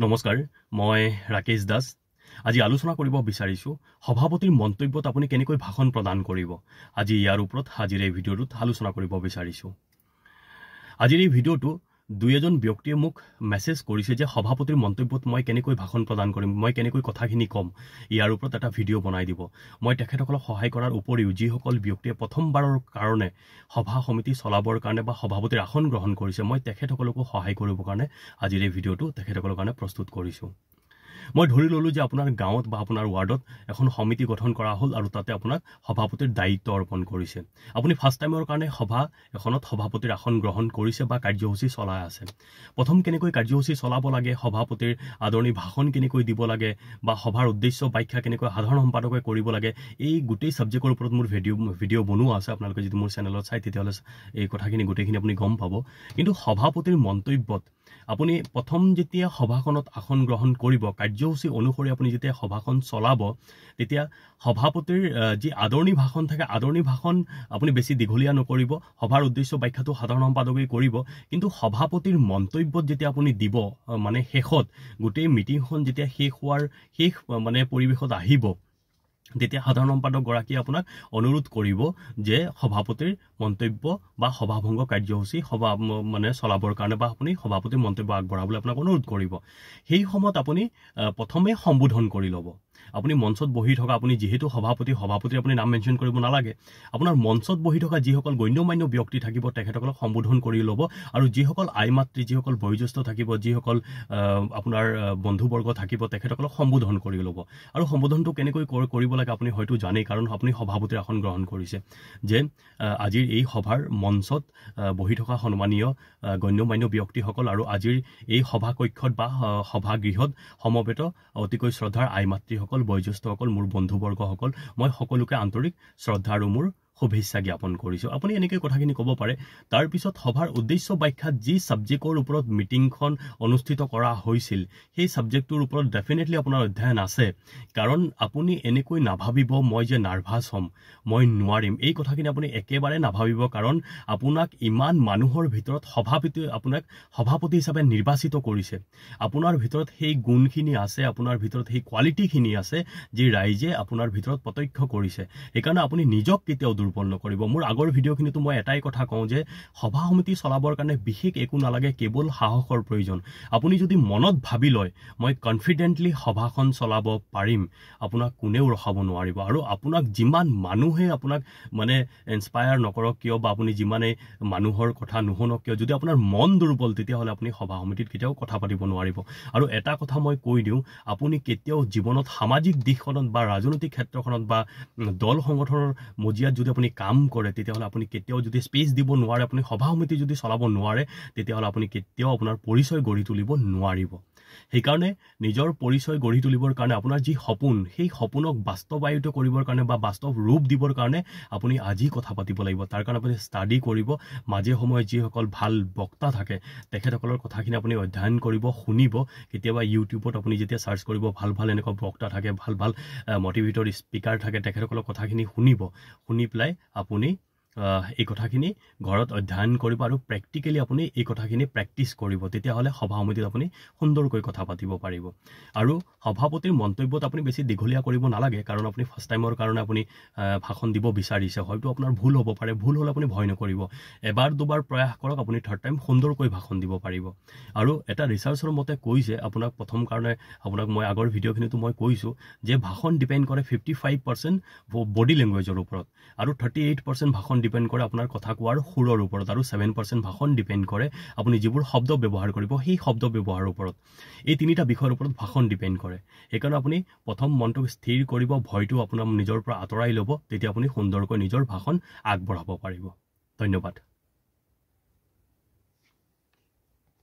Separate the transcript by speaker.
Speaker 1: নমস্কাৰ মই ৰাকেশ দাস আজি আলোচনা কৰিব বিচাৰিছোঁ সভাপতিৰ মন্তব্যত আপুনি কেনেকৈ ভাষণ প্ৰদান কৰিব আজি ইয়াৰ ওপৰত আজিৰ এই ভিডিঅ'টোত আলোচনা কৰিব বিচাৰিছোঁ আজিৰ এই ভিডিঅ'টো দুই এজন ব্যক্তিয়ে মোক মেছেজ কৰিছে যে সভাপতিৰ মন্তব্যত মই কেনেকৈ ভাষণ প্ৰদান কৰিম মই কেনেকৈ কথাখিনি ক'ম ইয়াৰ ওপৰত এটা ভিডিঅ' বনাই দিব মই তেখেতসকলক সহায় কৰাৰ উপৰিও যিসকল ব্যক্তিয়ে প্ৰথমবাৰৰ কাৰণে সভা সমিতি চলাবৰ কাৰণে বা সভাপতিৰ আসন গ্ৰহণ কৰিছে মই তেখেতসকলকো সহায় কৰিবৰ কাৰণে আজিৰ এই ভিডিঅ'টো তেখেতসকলৰ কাৰণে প্ৰস্তুত কৰিছোঁ মই ধৰি ললোঁ যে আপোনাৰ গাঁৱত বা আপোনাৰ ৱাৰ্ডত এখন সমিতি গঠন কৰা হ'ল আৰু তাতে আপোনাক সভাপতিৰ দায়িত্ব অৰ্পণ কৰিছে আপুনি ফাৰ্ষ্ট টাইমৰ কাৰণে সভা এখনত সভাপতিৰ আসন গ্ৰহণ কৰিছে বা কাৰ্যসূচী চলাই আছে প্ৰথম কেনেকৈ কাৰ্যসূচী চলাব লাগে সভাপতিৰ আদৰণি ভাষণ কেনেকৈ দিব লাগে বা সভাৰ উদ্দেশ্য ব্যাখ্যা কেনেকৈ সাধাৰণ সম্পাদকে কৰিব লাগে এই গোটেই ছাবজেক্টৰ ওপৰত মোৰ ভিডিঅ' ভিডিঅ' বনোৱা আছে আপোনালোকে যদি মোৰ চেনেলত চাই তেতিয়াহ'লে এই কথাখিনি গোটেইখিনি আপুনি গম পাব কিন্তু সভাপতিৰ মন্তব্যত আপুনি প্ৰথম যেতিয়া সভাখনত আসন গ্ৰহণ কৰিব কাৰ্যসূচী অনুসৰি আপুনি যেতিয়া সভাখন চলাব তেতিয়া সভাপতিৰ যি আদৰণি ভাষণ থাকে আদৰণি ভাষণ আপুনি বেছি দীঘলীয়া নকৰিব সভাৰ উদ্দেশ্য ব্যাখ্যাটো সাধাৰণ সম্পাদকেই কৰিব কিন্তু সভাপতিৰ মন্তব্যত যেতিয়া আপুনি দিব মানে শেষত গোটেই মিটিংখন যেতিয়া শেষ হোৱাৰ শেষ মানে পৰিৱেশত আহিব তেতিয়া সাধাৰণ সম্পাদক গৰাকীয়ে আপোনাক অনুৰোধ কৰিব যে সভাপতিৰ মন্তব্য বা সভাভংগ কাৰ্যসূচী সভা মানে চলাবৰ কাৰণে বা আপুনি সভাপতিৰ মন্তব্য আগবঢ়াবলৈ আপোনাক অনুৰোধ কৰিব সেই সময়ত আপুনি প্ৰথমে সম্বোধন কৰি ল'ব আপুনি মঞ্চত বহি থকা আপুনি যিহেতু সভাপতি সভাপতি আপুনি নাম মেনশ্যন কৰিব নালাগে আপোনাৰ মঞ্চত বহি থকা যিসকল গণ্য মান্য ব্যক্তি থাকিব তেখেতসকলক সম্বোধন কৰি ল'ব আৰু যিসকল আই মাতৃ যিসকল বয়োজ্যেষ্ঠ থাকিব যিসকল আপোনাৰ বন্ধুবৰ্গ থাকিব তেখেতসকলক সম্বোধন কৰি ল'ব আৰু সম্বোধনটো কেনেকৈ কৰিব লাগে আপুনি হয়তো জানেই কাৰণ আপুনি সভাপতিৰ আসন গ্ৰহণ কৰিছে যে আজিৰ এই সভাৰ মঞ্চত বহি থকা সন্মানীয় গণ্য মান্য ব্যক্তিসকল আৰু আজিৰ এই সভাকক্ষত বা সভাগৃহত সমবেত অতিকৈ শ্ৰদ্ধাৰ আই মাতৃসকল বয়োজ্যেষ্ঠসকল মোৰ বন্ধুবৰ্গসকল মই সকলোকে আন্তৰিক শ্ৰদ্ধা আৰু মোৰ শুভেচ্ছা জ্ঞাপন কৰিছোঁ আপুনি এনেকৈ কথাখিনি ক'ব পাৰে তাৰপিছত সভাৰ উদ্দেশ্য ব্যাখ্যাত যি ছাবজেক্টৰ ওপৰত মিটিংখন অনুষ্ঠিত কৰা হৈছিল সেই ছাবজেক্টটোৰ ওপৰত ডেফিনেটলি আপোনাৰ অধ্যয়ন আছে কাৰণ আপুনি এনেকৈ নাভাবিব মই যে নাৰ্ভাছ হ'ম মই নোৱাৰিম এই কথাখিনি আপুনি একেবাৰে নাভাবিব কাৰণ আপোনাক ইমান মানুহৰ ভিতৰত সভাপতি আপোনাক সভাপতি হিচাপে নিৰ্বাচিত কৰিছে আপোনাৰ ভিতৰত সেই গুণখিনি আছে আপোনাৰ ভিতৰত সেই কোৱালিটিখিনি আছে যি ৰাইজে আপোনাৰ ভিতৰত প্ৰত্যক্ষ কৰিছে সেইকাৰণে আপুনি নিজক কেতিয়াও দুৰ্ব সম্পন্ন কৰিব মোৰ আগৰ ভিডিঅ'খিনিতো মই এটাই কথা কওঁ যে সভা সমিতি চলাবৰ কাৰণে বিশেষ একো নালাগে কেৱল সাহসৰ প্ৰয়োজন আপুনি যদি মনত ভাবি লয় মই কনফিডেণ্টলি সভাখন চলাব পাৰিম আপোনাক কোনেও ৰখাব নোৱাৰিব আৰু আপোনাক যিমান মানুহে আপোনাক মানে ইনস্পায়াৰ নকৰক কিয় বা আপুনি যিমানে মানুহৰ কথা নুশুনক কিয় যদি আপোনাৰ মন দুৰ্বল তেতিয়াহ'লে আপুনি সভা সমিতিত কেতিয়াও কথা পাতিব নোৱাৰিব আৰু এটা কথা মই কৈ দিওঁ আপুনি কেতিয়াও জীৱনত সামাজিক দিশখনত বা ৰাজনৈতিক ক্ষেত্ৰখনত বা দল সংগঠনৰ মজিয়াত যদি আপুনি আপুনি কাম কৰে তেতিয়াহ'লে আপুনি কেতিয়াও যদি স্পেচ দিব নোৱাৰে আপুনি সভা সমিতি যদি চলাব নোৱাৰে তেতিয়াহ'লে আপুনি কেতিয়াও আপোনাৰ পৰিচয় গঢ়ি তুলিব নোৱাৰিব সেইকাৰণে নিজৰ পৰিচয় গঢ়ি তুলিবৰ কাৰণে আপোনাৰ যি সপোন সেই সপোনক বাস্তৱায়িত কৰিবৰ কাৰণে বা বাস্তৱ ৰূপ দিবৰ কাৰণে আপুনি আজি কথা পাতিব লাগিব তাৰ কাৰণে আপুনি ষ্টাডি কৰিব মাজে সময়ে যিসকল ভাল বক্তা থাকে তেখেতসকলৰ কথাখিনি আপুনি অধ্যয়ন কৰিব শুনিব কেতিয়াবা ইউটিউবত আপুনি যেতিয়া চাৰ্চ কৰিব ভাল ভাল এনেকুৱা বক্তা থাকে ভাল ভাল মটিভেটৰ স্পীকাৰ থাকে তেখেতসকলৰ কথাখিনি শুনিব শুনি পেলাই পেলাই আপুনি এই কথাখিনি ঘৰত অধ্যয়ন কৰিব আৰু প্ৰেক্টিকেলি আপুনি এই কথাখিনি প্ৰেক্টিচ কৰিব তেতিয়াহ'লে সভা সমিতিত আপুনি সুন্দৰকৈ কথা পাতিব পাৰিব আৰু সভাপতিৰ মন্তব্যত আপুনি বেছি দীঘলীয়া কৰিব নালাগে কাৰণ আপুনি ফাৰ্ষ্ট টাইমৰ কাৰণে আপুনি ভাষণ দিব বিচাৰিছে হয়তো আপোনাৰ ভুল হ'ব পাৰে ভুল হ'লে আপুনি ভয় নকৰিব এবাৰ দুবাৰ প্ৰয়াস কৰক আপুনি থাৰ্ড টাইম সুন্দৰকৈ ভাষণ দিব পাৰিব আৰু এটা ৰিচাৰ্চৰ মতে কৈছে আপোনাক প্ৰথম কাৰণে আপোনাক মই আগৰ ভিডিঅ'খিনিতো মই কৈছোঁ যে ভাষণ ডিপেণ্ড কৰে ফিফটি ফাইভ পাৰ্চেণ্ট বডি লেংগুৱেজৰ ওপৰত আৰু থাৰ্টি এইট পাৰ্চেণ্ট ভাষণ ডিপেণ্ড কৰে আপোনাৰ কথা কোৱাৰ সুৰৰ ওপৰত আৰু ছেভেন পাৰ্চেণ্ট ভাষণ ডিপেণ্ড কৰে আপুনি যিবোৰ শব্দ ব্যৱহাৰ কৰিব সেই শব্দ ব্যৱহাৰৰ ওপৰত এই তিনিটা বিষয়ৰ ওপৰত ভাষণ ডিপেণ্ড কৰে সেইকাৰণে আপুনি প্ৰথম মনটো স্থিৰ কৰিব ভয়টো আপোনাৰ নিজৰ পৰা আঁতৰাই ল'ব তেতিয়া আপুনি সুন্দৰকৈ নিজৰ ভাষণ আগবঢ়াব পাৰিব ধন্যবাদ